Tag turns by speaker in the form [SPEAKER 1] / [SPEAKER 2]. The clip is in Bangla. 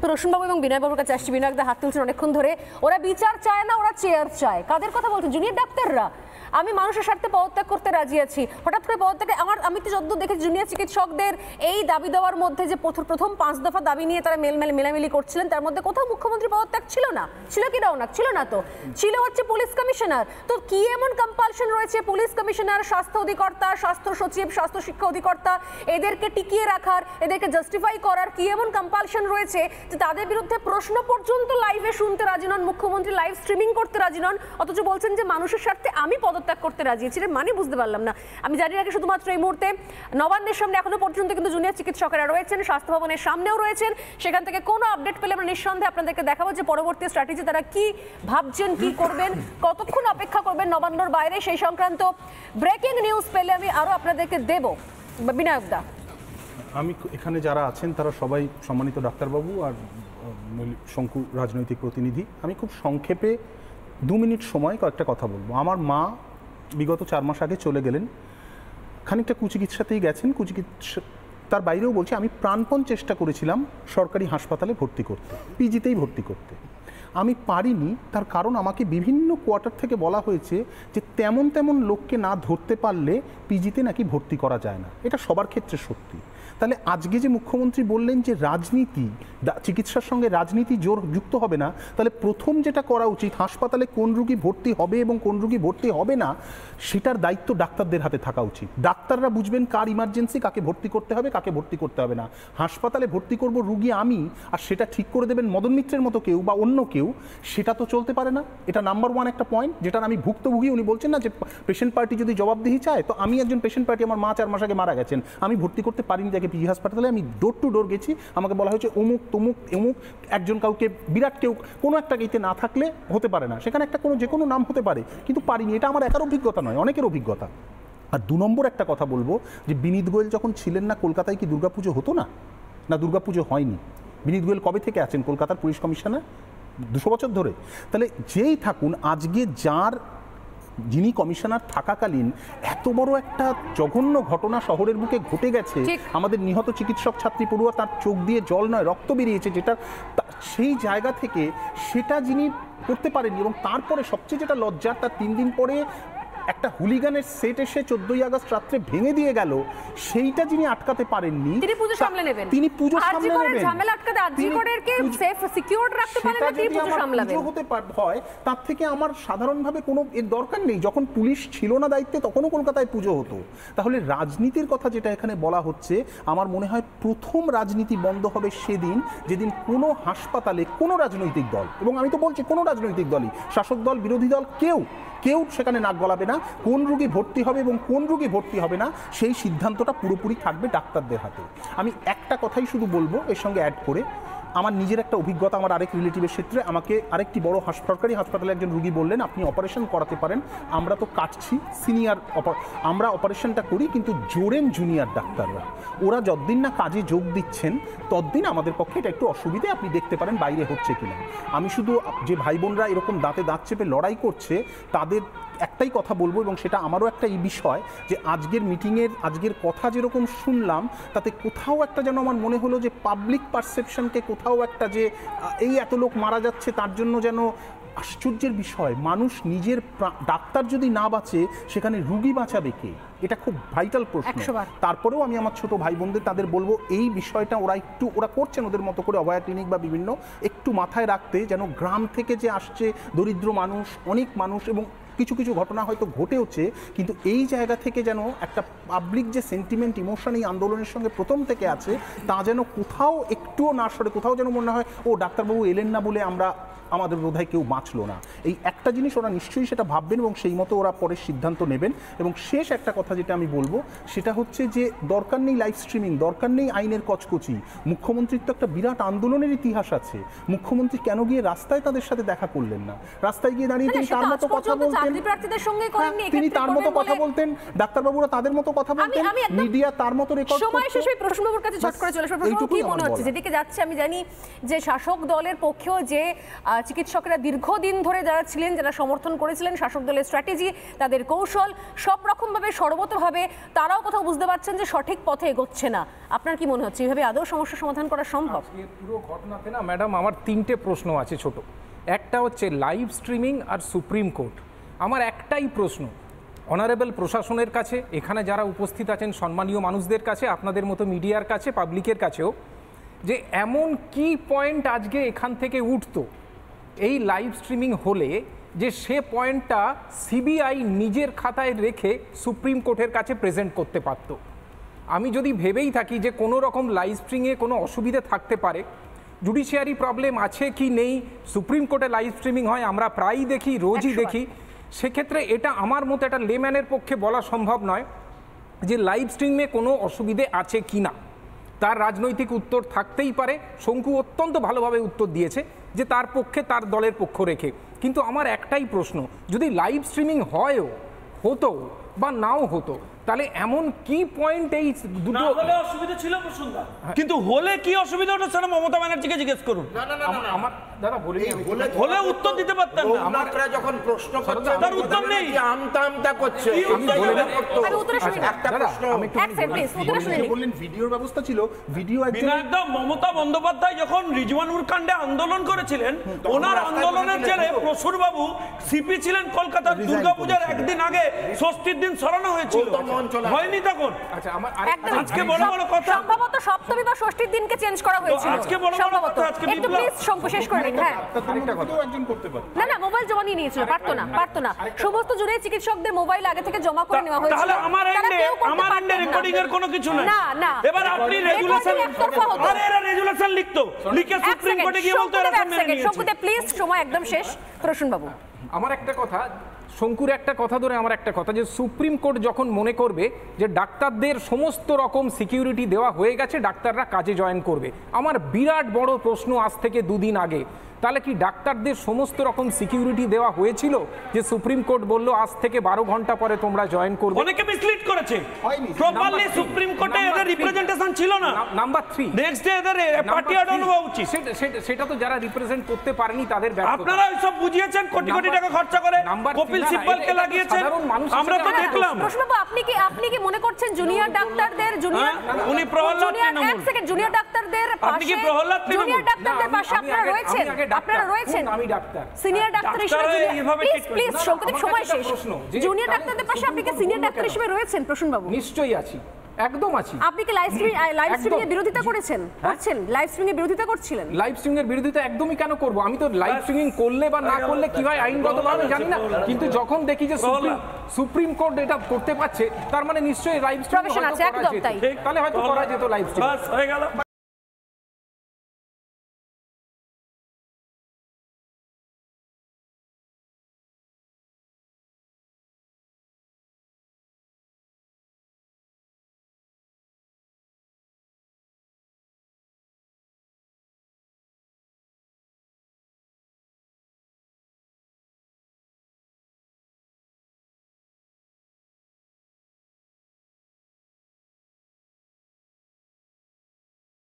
[SPEAKER 1] তো এবং বিনয়বাবুর কাছে আসছি বিনয়দা হাত তুলছেন অনেকক্ষণ ধরে ওরা বিচার চায় না ওরা চেয়ার চায় কাদের কথা বলছে জুনিয়র ডাক্তাররা আমি মানুষের স্বার্থে পদত্যাগ করতে রাজি আছি হঠাৎ করে পদত্যাগে আমার আমি তো যদ্দূর দেখেছি জুনিয়র চিকিৎসকদের এই দাবি দেওয়ার মধ্যে যে প্রথম পাঁচ দফা দাবি নিয়ে তারা মেলমেল মেলামেলি করছিলেন তার মধ্যে কোথাও মুখ্যমন্ত্রী পদত্যাগ ছিল না ছিল কি রওনাক ছিল না তো ছিল হচ্ছে পুলিশ কমিশনার তো কি এমন কম্পালশন রয়েছে পুলিশ কমিশনার স্বাস্থ্য অধিকর্তা স্বাস্থ্য সচিব স্বাস্থ্য শিক্ষা অধিকর্তা এদেরকে টিকিয়ে রাখার এদেরকে জাস্টিফাই করার কি এমন কম্পালশন রয়েছে তাদের বিরুদ্ধে প্রশ্ন পর্যন্ত লাইভে শুনতে রাজি নন মুখ্যমন্ত্রী লাইভ স্ট্রিমিং করতে রাজি নন অথচ বলছেন যে মানুষের স্বার্থে আমি পদত্যাগ করতে রাজি আছি মানে বুঝতে পারলাম না আমি জানি রাখি শুধুমাত্র এই মুহূর্তে নবান্নের সামনে এখনো পর্যন্ত কিন্তু জুনিয়র চিকিৎসকেরা রয়েছেন স্বাস্থ্য ভবনের সামনেও রয়েছেন সেখান থেকে কোনো আপডেট পেলে আমরা নিঃসন্দেহে আপনাদেরকে দেখাবো যে পরবর্তী স্ট্র্যাটেজি তারা কি ভাবছেন কি করবেন কতক্ষণ অপেক্ষা করবেন নবান্নর বাইরে সেই সংক্রান্ত ব্রেকিং নিউজ পেলে আমি আরও আপনাদেরকে দেব বিনায়কদা
[SPEAKER 2] আমি এখানে যারা আছেন তারা সবাই সম্মানিত ডাক্তারবাবু আর শঙ্কু রাজনৈতিক প্রতিনিধি আমি খুব সংক্ষেপে দু মিনিট সময় কয়েকটা কথা বলবো আমার মা বিগত চার মাস আগে চলে গেলেন খানিকটা কুচিকিৎসাতেই গেছেন কুচিকিৎসা তার বাইরেও বলছি আমি প্রাণপণ চেষ্টা করেছিলাম সরকারি হাসপাতালে ভর্তি করতে পিজিতেই ভর্তি করতে আমি পারিনি তার কারণ আমাকে বিভিন্ন কোয়ার্টার থেকে বলা হয়েছে যে তেমন তেমন লোককে না ধরতে পারলে পিজিতে নাকি ভর্তি করা যায় না এটা সবার ক্ষেত্রে সত্যি তাহলে আজকে যে মুখ্যমন্ত্রী বললেন যে রাজনীতি চিকিৎসার সঙ্গে রাজনীতি জোর যুক্ত হবে না তাহলে প্রথম যেটা করা উচিত হাসপাতালে কোন রুগী ভর্তি হবে এবং কোন রুগী ভর্তি হবে না সেটার দায়িত্ব ডাক্তারদের হাতে থাকা উচিত ডাক্তাররা বুঝবেন কার ইমার্জেন্সি কাকে ভর্তি করতে হবে কাকে ভর্তি করতে হবে না হাসপাতালে ভর্তি করব রুগী আমি আর সেটা ঠিক করে দেবেন মদন মিত্রের মতো কেউ বা অন্য কেউ সেটা তো চলতে পারে না এটা নাম্বার ওয়ান একটা পয়েন্ট যেটা আমি ভুক্তভোগী উনি বলছেন না যে পেশেন্ট পার্টি যদি জবাবদিহি চায় তো আমি একজন পেশেন্ট পার্টি আমার মা চার মাস আগে মারা গেছেন আমি ভর্তি করতে পারি আলিমদাকে পিজি হাসপাতালে আমি ডোর টু ডোর গেছি আমাকে বলা হয়েছে অমুক তমুক অমুক একজন কাউকে বিরাট কেউ কোনো একটা গেইতে না থাকলে হতে পারে না সেখানে একটা কোনো যে কোনো নাম হতে পারে কিন্তু পারিনি এটা আমার একার অভিজ্ঞতা নয় অনেকের অভিজ্ঞতা আর দু নম্বর একটা কথা বলবো যে বিনীত গোয়েল যখন ছিলেন না কলকাতায় কি দুর্গাপুজো হতো না না দুর্গাপুজো হয়নি বিনীত গোয়েল কবে থেকে আছেন কলকাতার পুলিশ কমিশনার দুশো বছর ধরে তাহলে যেই থাকুন আজকে যার যিনি কমিশনার থাকাকালীন এত বড় একটা জঘন্য ঘটনা শহরের বুকে ঘটে গেছে আমাদের নিহত চিকিৎসক ছাত্রী পড়ুয়া তার চোখ দিয়ে জল নয় রক্ত বেরিয়েছে যেটা সেই জায়গা থেকে সেটা যিনি করতে পারেনি এবং তারপরে সবচেয়ে যেটা লজ্জা তার তিন দিন পরে একটা হুলিগানের সেট এসে চোদ্দই আগস্ট রাত্রে ভেঙে দিয়ে গেল সেইটা যিনি আটকাতে পারেননি তিনি পুজো সামলে নেবেন তিনি পুজো সামলে নেবেন ঝামেলা আটকাতে আজি কোরেরকে
[SPEAKER 1] সেফ সিকিউরড রাখতে পারেন না তিনি পুজো সামলাবেন পুজো
[SPEAKER 2] হতে হয় তার থেকে আমার সাধারণভাবে কোনো এর দরকার নেই যখন পুলিশ ছিল না দায়িত্বে তখনও কলকাতায় পুজো হতো তাহলে রাজনীতির কথা যেটা এখানে বলা হচ্ছে আমার মনে হয় প্রথম রাজনীতি বন্ধ হবে সেদিন যেদিন কোনো হাসপাতালে কোনো রাজনৈতিক দল এবং আমি তো বলছি কোনো রাজনৈতিক দলই শাসক দল বিরোধী দল কেউ কেউ সেখানে নাক গলাবে না কোন রোগী ভর্তি হবে এবং কোন রোগী ভর্তি হবে না সেই সিদ্ধান্তটা পুরোপুরি থাকবে ডাক্তারদের হাতে আমি একটা কথাই শুধু বলবো এর সঙ্গে অ্যাড করে আমার নিজের একটা অভিজ্ঞতা আমার আরেক রিলেটিভের ক্ষেত্রে আমাকে আরেকটি বড় সরকারি হাসপাতালে একজন রুগী বললেন আপনি অপারেশন করাতে পারেন আমরা তো কাটছি সিনিয়র আমরা অপারেশনটা করি কিন্তু জোরেন জুনিয়র ডাক্তাররা ওরা যতদিন না কাজে যোগ দিচ্ছেন ততদিন আমাদের পক্ষে এটা একটু অসুবিধে আপনি দেখতে পারেন বাইরে হচ্ছে কিনা আমি শুধু যে ভাই বোনরা এরকম দাঁতে দাঁত চেপে লড়াই করছে তাদের একটাই কথা বলবো এবং সেটা আমারও একটা এই বিষয় যে আজকের মিটিংয়ের আজকের কথা যেরকম শুনলাম তাতে কোথাও একটা যেন আমার মনে হলো যে পাবলিক পারসেপশনকে কোথাও একটা যে এই এত লোক মারা যাচ্ছে তার জন্য যেন আশ্চর্যের বিষয় মানুষ নিজের ডাক্তার যদি না বাঁচে সেখানে রুগী বাঁচাবে কে এটা খুব ভাইটাল প্রশ্ন তারপরেও আমি আমার ছোট ভাই বোনদের তাদের বলবো এই বিষয়টা ওরা একটু ওরা করছেন ওদের মতো করে অভয়া ক্লিনিক বা বিভিন্ন একটু মাথায় রাখতে যেন গ্রাম থেকে যে আসছে দরিদ্র মানুষ অনেক মানুষ এবং কিছু কিছু ঘটনা হয়তো ঘটে হচ্ছে কিন্তু এই জায়গা থেকে যেন একটা পাবলিক যে সেন্টিমেন্ট ইমোশন এই আন্দোলনের সঙ্গে প্রথম থেকে আছে তা যেন কোথাও একটুও না সরে কোথাও যেন মনে হয় ও ডাক্তারবাবু এলেন না বলে আমরা আমাদের বোধহয় কেউ বাঁচলো না এই একটা জিনিস ওরা নিশ্চয়ই সেটা ভাববেন এবং সেই মতো ওরা পরের সিদ্ধান্ত নেবেন এবং শেষ একটা কথা যেটা আমি বলবো সেটা হচ্ছে যে দরকার নেই লাইভ স্ট্রিমিং দরকার নেই আইনের কচকচি মুখ্যমন্ত্রীর তো একটা বিরাট আন্দোলনের ইতিহাস আছে মুখ্যমন্ত্রী কেন গিয়ে রাস্তায় তাদের সাথে দেখা করলেন না রাস্তায় গিয়ে দাঁড়িয়ে তিনি তার মতো কথা বলতে প্রার্থীদের
[SPEAKER 1] সঙ্গে করেননি হ্যাঁ, তিনি তার মতো কথা বলতেন
[SPEAKER 2] ডাক্তারবাবুরা তাদের মতো কথা বলতেন কাছে চলে মনে হচ্ছে
[SPEAKER 1] যাচ্ছে আমি জানি যে শাসক দলের পক্ষেও যে চিকিৎসকরা দীর্ঘদিন ধরে যারা ছিলেন যারা সমর্থন করেছিলেন শাসক দলের স্ট্র্যাটেজি তাদের কৌশল সব রকমভাবে সর্বতভাবে তারাও কোথাও বুঝতে পারছেন যে সঠিক পথে এগোচ্ছে না আপনার কি মনে হচ্ছে এইভাবে আদৌ সমস্যা সমাধান করা সম্ভব
[SPEAKER 3] পুরো ঘটনাতে না ম্যাডাম আমার তিনটে প্রশ্ন আছে ছোট একটা হচ্ছে লাইভ স্ট্রিমিং আর সুপ্রিম কোর্ট আমার একটাই প্রশ্ন অনারেবল প্রশাসনের কাছে এখানে যারা উপস্থিত আছেন সম্মানীয় মানুষদের কাছে আপনাদের মতো মিডিয়ার কাছে পাবলিকের কাছেও যে এমন কি পয়েন্ট আজকে এখান থেকে উঠত এই লাইভ স্ট্রিমিং হলে যে সে পয়েন্টটা সিবিআই নিজের খাতায় রেখে সুপ্রিম কোর্টের কাছে প্রেজেন্ট করতে পারত আমি যদি ভেবেই থাকি যে কোনো রকম লাইভ স্ট্রিমে কোনো অসুবিধা থাকতে পারে জুডিশিয়ারি প্রবলেম আছে কি নেই সুপ্রিম কোর্টে লাইভ স্ট্রিমিং হয় আমরা প্রায়ই দেখি রোজই দেখি সেক্ষেত্রে এটা আমার মতো একটা লেম্যানের পক্ষে বলা সম্ভব নয় যে লাইভ স্ট্রিমে কোনো অসুবিধে আছে কি না তার রাজনৈতিক উত্তর থাকতেই পারে শঙ্কু অত্যন্ত ভালোভাবে উত্তর দিয়েছে যে তার পক্ষে তার দলের পক্ষ রেখে কিন্তু আমার একটাই প্রশ্ন যদি লাইভ স্ট্রিমিং হয়ও হতো বা নাও হতো তাহলে এমন কি পয়েন্ট এই দুটো অসুবিধা ছিল প্রসঙ্গা হ্যাঁ। কিন্তু হলে কি অসুবিধা হচ্ছে না মমতা ব্যানার্জিকে জিজ্ঞেস করুন আমার দাদা হলে উত্তর দিতে পারতেন না আপনারা যখন প্রশ্ন করছেন তার উত্তর নেই আমতা আমতা করছে আমি বলে আচ্ছা, একটা প্রশ্ন বললেন ভিডিওর ব্যবস্থা ছিল ভিডিও একদম মমতা বন্দ্যোপাধ্যায় যখন রিজওয়ানুর কাণ্ডে আন্দোলন করেছিলেন ওনার আন্দোলনের জেরে প্রসুর বাবু সিপি ছিলেন কলকাতার দুর্গাপূজার একদিন আগে ষষ্ঠীর দিন সরানো হয়েছিল আচ্ছা,
[SPEAKER 1] আচ্ছা, ষষ্ঠীর দিনকে চেঞ্জ করা হয়েছিল আজকে নিয়েছিল সমস্ত জুড়ে চিকিৎসকদের মোবাইল আগে থেকে জমা করে নেওয়া হয়েছিল না না শেষ প্রসূন আমার
[SPEAKER 3] একটা কথা শঙ্কুর একটা কথা ধরে আমার একটা কথা যে সুপ্রিম কোর্ট যখন মনে করবে যে ডাক্তারদের সমস্ত রকম সিকিউরিটি দেওয়া হয়ে গেছে ডাক্তাররা কাজে জয়েন করবে আমার বিরাট বড় প্রশ্ন আজ থেকে দুদিন আগে তাহলে কি ডাক্তারদের সমস্ত রকম সিকিউরিটি দেওয়া হয়েছিল যে সুপ্রিম কোর্ট বললো আজ থেকে বারো ঘন্টা পরে তোমরা জয়েন করবে অনেকে মিসলিড করেছে প্রপারলি সুপ্রিম কোর্টে এদের রিপ্রেজেন্টেশন ছিল না নাম্বার থ্রি নেক্সট ডে এদের হওয়া উচিত সেটা তো যারা রিপ্রেজেন্ট করতে পারেনি তাদের আপনারা সব বুঝিয়েছেন কোটি কোটি টাকা খরচা করে নাম্বার কপিল প্রিন্সিপালকে লাগিয়েছেন আমরা তো দেখলাম প্রশ্নবাবু
[SPEAKER 1] আপনি কি আপনি কি মনে করছেন জুনিয়র ডাক্তারদের জুনিয়র উনি প্রহ্লাদ তৃণমূল সেকেন্ড জুনিয়র ডাক্তারদের আপনি কি প্রহ্লাদ তৃণমূল জুনিয়র ডাক্তারদের পাশে আপনারা রয়েছেন আপনারা রয়েছেন আমি
[SPEAKER 3] ডাক্তার সিনিয়র ডাক্তার হিসেবে প্লিজ প্লিজ সময় শেষ জুনিয়র ডাক্তারদের পাশে আপনি কি সিনিয়র ডাক্তার হিসেবে
[SPEAKER 1] রয়েছেন প্রশ্নবাবু নিশ্চয়ই আছি একদম আছি আপনি কি লাইভ স্ট্রিম লাইভ স্ট্রিমিং এর বিরোধিতা হ্যাঁ। করেছেন করছেন লাইভ স্ট্রিমিং এর বিরোধিতা করছিলেন লাইভ
[SPEAKER 3] স্ট্রিমিং এর বিরোধিতা একদমই কেন করব আমি তো লাইভ স্ট্রিমিং করলে বা না করলে কি হয় আইনগতভাবে জানি না কিন্তু যখন দেখি যে সুপ্রিম সুপ্রিম কোর্ট এটা করতে পারছে তার মানে নিশ্চয়ই লাইভ স্ট্রিমিং আছে করা যেত তাহলে হয়তো করা যেত লাইভ স্ট্রিমিং